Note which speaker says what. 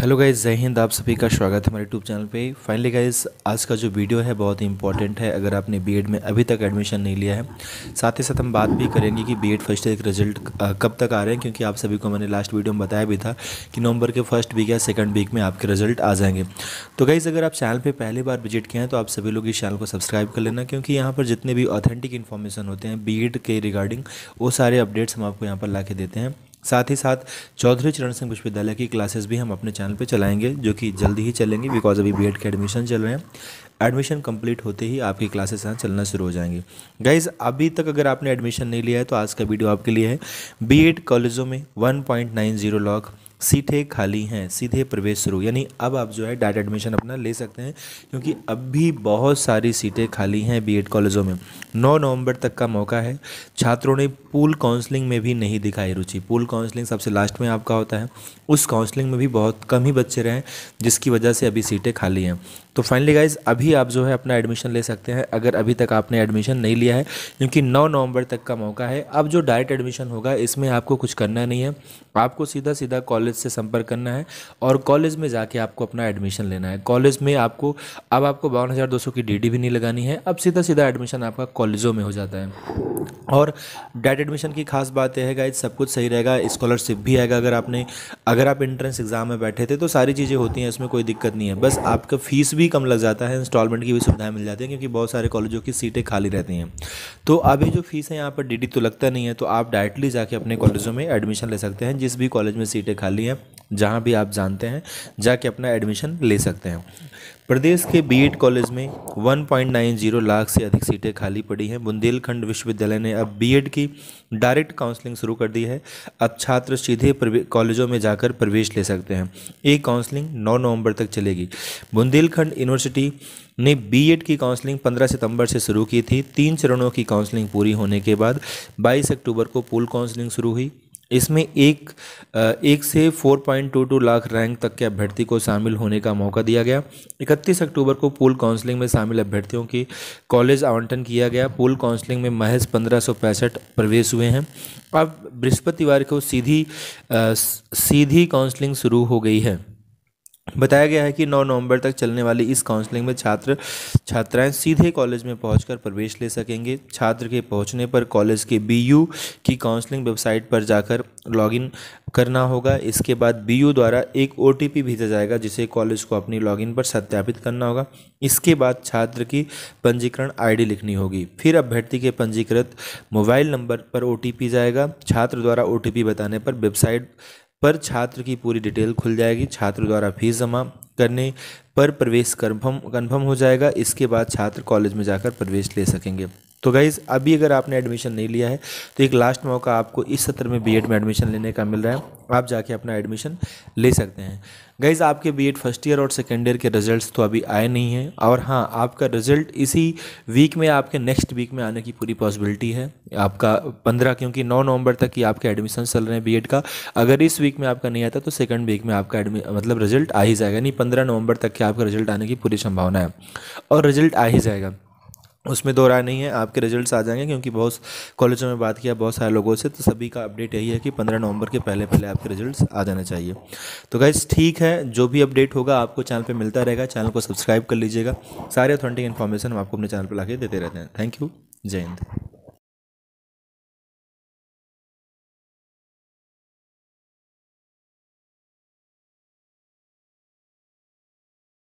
Speaker 1: hello guys जय हिंद आप सभी का स्वागत है हमारे यूट्यूब चैनल पे फाइनली गाइज आज का जो वीडियो है बहुत ही इंपॉर्टेंट है अगर आपने बीएड में अभी तक एडमिशन नहीं लिया है साथ ही साथ हम बात भी करेंगे कि बीएड फर्स्ट ईयर के रिजल्ट कब तक आ रहे हैं क्योंकि आप सभी को मैंने लास्ट वीडियो में बताया भी था कि नवंबर के फर्स्ट वीक या सेकेंड वीक में आपके रिजल्ट आ जाएंगे तो गाइज़ अगर आप चैनल पर पहली बार विजिट किए हैं तो आप सभी लोग इस चैनल को सब्सक्राइब कर लेना क्योंकि यहाँ पर जितने भी ऑथेंटिक इन्फॉर्मेशन होते हैं बी के रिगार्डिंग वो सारे अपडेट्स हम आपको यहाँ पर ला देते हैं साथ ही साथ चौधरी चरण सिंह विश्वविद्यालय की क्लासेस भी हम अपने चैनल पे चलाएंगे जो कि जल्दी ही चलेंगे बिकॉज अभी बीएड के एडमिशन चल रहे हैं एडमिशन कंप्लीट होते ही आपकी क्लासेस यहाँ चलना शुरू हो जाएंगी गाइज अभी तक अगर आपने एडमिशन नहीं लिया है तो आज का वीडियो आपके लिए है बी कॉलेजों में वन लाख सीटें खाली हैं सीधे प्रवेश शुरू यानी अब आप जो है डायरेक्ट एडमिशन अपना ले सकते हैं क्योंकि अब भी बहुत सारी सीटें खाली हैं बीएड कॉलेजों में 9 नवंबर तक का मौका है छात्रों ने पूल काउंसलिंग में भी नहीं दिखाई रुचि पूल काउंसलिंग सबसे लास्ट में आपका होता है उस काउंसलिंग में भी बहुत कम ही बच्चे रहें जिसकी वजह से अभी सीटें खाली हैं तो फाइनली गाइज अभी आप जो है अपना एडमिशन ले सकते हैं अगर अभी तक आपने एडमिशन नहीं लिया है क्योंकि नौ नवंबर तक का मौका है अब जो डायरेक्ट एडमिशन होगा इसमें आपको कुछ करना नहीं है आपको सीधा सीधा कॉलेज से संपर्क करना है और कॉलेज में जाके आपको अपना एडमिशन लेना है कॉलेज में आपको अब आपको बावन हज़ार दो सौ की डीडी भी नहीं लगानी है अब सीधा सीधा एडमिशन आपका कॉलेजों में हो जाता है और डायरेक्ट एडमिशन की खास बात यह है गाइज सब कुछ सही रहेगा स्कॉलरशिप भी आएगा अगर आपने अगर आप इंट्रेंस एग्ज़ाम में बैठे थे तो सारी चीज़ें होती हैं इसमें कोई दिक्कत नहीं है बस आपका फ़ीस भी कम लग जाता है इंस्टॉलमेंट की भी सुविधाएं मिल जाती है क्योंकि बहुत सारे कॉलेजों की सीटें खाली रहती हैं तो अभी जो फीस है यहाँ पर डी तो लगता नहीं है तो आप डायरेक्टली जाके अपने कॉलेजों में एडमिशन ले सकते हैं जिस भी कॉलेज में सीटें खाली हैं जहाँ भी आप जानते हैं जाके अपना एडमिशन ले सकते हैं प्रदेश के बीएड कॉलेज में 1.90 लाख से अधिक सीटें खाली पड़ी हैं बुंदेलखंड विश्वविद्यालय ने अब बीएड की डायरेक्ट काउंसलिंग शुरू कर दी है अब छात्र सीधे कॉलेजों में जाकर प्रवेश ले सकते हैं ये काउंसलिंग 9 नवंबर तक चलेगी बुंदेलखंड यूनिवर्सिटी ने बीएड की काउंसलिंग 15 सितंबर से शुरू की थी तीन चरणों की काउंसलिंग पूरी होने के बाद 22 अक्टूबर को पूल काउंसलिंग शुरू हुई इसमें एक एक से 4.22 लाख रैंक तक के अभ्यर्थी को शामिल होने का मौका दिया गया 31 अक्टूबर को पूल काउंसलिंग में शामिल अभ्यर्थियों की कॉलेज आवंटन किया गया पूल काउंसलिंग में महज पंद्रह प्रवेश हुए हैं अब बृहस्पतिवार को सीधी आ, सीधी काउंसलिंग शुरू हो गई है बताया गया है कि 9 नवंबर तक चलने वाली इस काउंसलिंग में छात्र छात्राएं सीधे कॉलेज में पहुंचकर प्रवेश ले सकेंगे छात्र के पहुंचने पर कॉलेज के बीयू की काउंसलिंग वेबसाइट पर जाकर लॉगिन करना होगा इसके बाद बीयू द्वारा एक ओ भेजा जाएगा जिसे कॉलेज को अपनी लॉगिन पर सत्यापित करना होगा इसके बाद छात्र की पंजीकरण आई लिखनी होगी फिर अभ्यर्थी के पंजीकृत मोबाइल नंबर पर ओ जाएगा छात्र द्वारा ओ बताने पर वेबसाइट पर छात्र की पूरी डिटेल खुल जाएगी छात्र द्वारा फीस जमा करने पर प्रवेश कन्फर्म कन्फर्म हो जाएगा इसके बाद छात्र कॉलेज में जाकर प्रवेश ले सकेंगे तो गाइज़ अभी अगर आपने एडमिशन नहीं लिया है तो एक लास्ट मौका आपको इस सत्र में बीएड में एडमिशन लेने का मिल रहा है आप जाके अपना एडमिशन ले सकते हैं गाइज़ आपके बीएड फर्स्ट ईयर और सेकेंड ईयर के रिजल्ट्स तो अभी आए नहीं हैं और हाँ आपका रिजल्ट इसी वीक में आपके नेक्स्ट वीक में आने की पूरी पॉसिबिलिटी है आपका पंद्रह क्योंकि नौ नवंबर तक ही आपके एडमिशन चल रहे हैं बी का अगर इस वीक में आपका नहीं आता तो सेकेंड वीक में आपका एडमि मतलब रिजल्ट आ ही जाएगा नहीं पंद्रह नवंबर तक के आपका रिजल्ट आने की पूरी संभावना है और रिजल्ट आ ही जाएगा उसमें दो राय नहीं है आपके रिजल्ट्स आ जाएंगे क्योंकि बहुत कॉलेजों में बात किया बहुत सारे लोगों से तो सभी का अपडेट यही है कि 15 नवंबर के पहले पहले आपके रिजल्ट्स आ जाने चाहिए तो गाइज ठीक है जो भी अपडेट होगा आपको चैनल पे मिलता रहेगा चैनल को सब्सक्राइब कर लीजिएगा सारे ऑथेंटिक इन्फॉर्मेशन हम आपको अपने चैनल पर ला देते रहते हैं थैंक यू जय हिंद